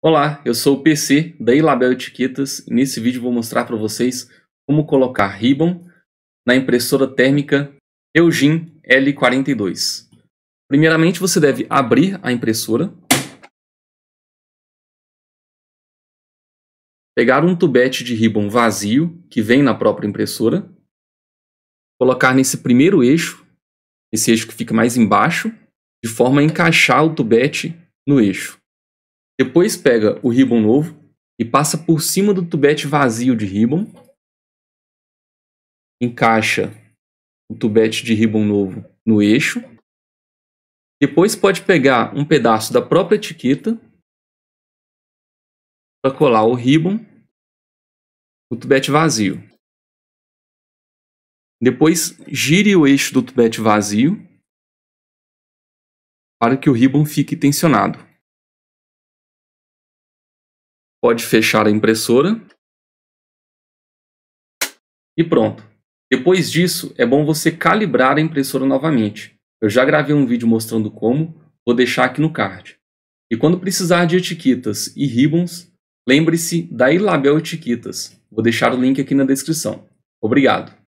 Olá, eu sou o PC da Ilabel Etiquetas e nesse vídeo vou mostrar para vocês como colocar ribbon na impressora térmica Eugen L42. Primeiramente você deve abrir a impressora, pegar um tubete de ribbon vazio que vem na própria impressora, colocar nesse primeiro eixo, esse eixo que fica mais embaixo, de forma a encaixar o tubete no eixo. Depois pega o ribbon novo e passa por cima do tubete vazio de ribbon. Encaixa o tubete de ribbon novo no eixo. Depois pode pegar um pedaço da própria etiqueta para colar o ribbon, no tubete vazio. Depois gire o eixo do tubete vazio para que o ribbon fique tensionado. Pode fechar a impressora. E pronto. Depois disso, é bom você calibrar a impressora novamente. Eu já gravei um vídeo mostrando como, vou deixar aqui no card. E quando precisar de etiquetas e ribbons, lembre-se da Ilabel Etiquetas. Vou deixar o link aqui na descrição. Obrigado!